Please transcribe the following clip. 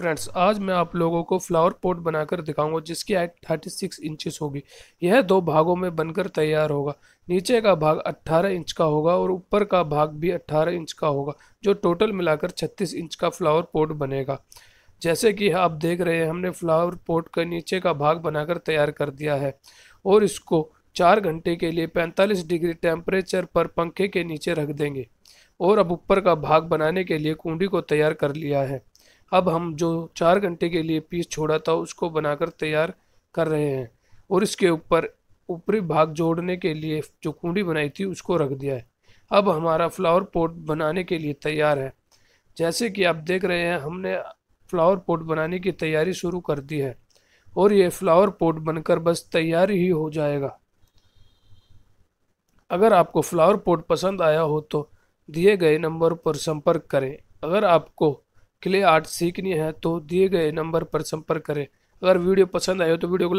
friends आज मैं आप लोगों को फ्लावर पॉट बनाकर दिखाऊंगा जिसकी हाइट 36 इंचेस होगी यह दो भागों में बनकर तैयार होगा नीचे का भाग 18 इंच का होगा और ऊपर का भाग भी 18 इंच का होगा जो टोटल मिलाकर 36 इंच का फ्लावर पॉट बनेगा जैसे कि आप देख रहे हैं हमने फ्लावर पोर्ट का नीचे का भाग बनाकर तैयार कर दिया है और इसको चार घंटे के लिए पैंतालीस डिग्री टेम्परेचर पर पंखे के नीचे रख देंगे और अब ऊपर का भाग बनाने के लिए कुंडी को तैयार कर लिया है अब हम जो चार घंटे के लिए पीस छोड़ा था उसको बनाकर तैयार कर रहे हैं और इसके ऊपर ऊपरी भाग जोड़ने के लिए जो कुंडी बनाई थी उसको रख दिया है अब हमारा फ्लावर पोट बनाने के लिए तैयार है जैसे कि आप देख रहे हैं हमने फ्लावर पोट बनाने की तैयारी शुरू कर दी है और ये फ्लावर पोट बनकर बस तैयार ही हो जाएगा अगर आपको फ्लावर पोट पसंद आया हो तो दिए गए नंबर पर संपर्क करें अगर आपको क्ले आर्ट सीखनी है तो दिए गए नंबर पर संपर्क करें अगर वीडियो पसंद आए तो वीडियो को लाइक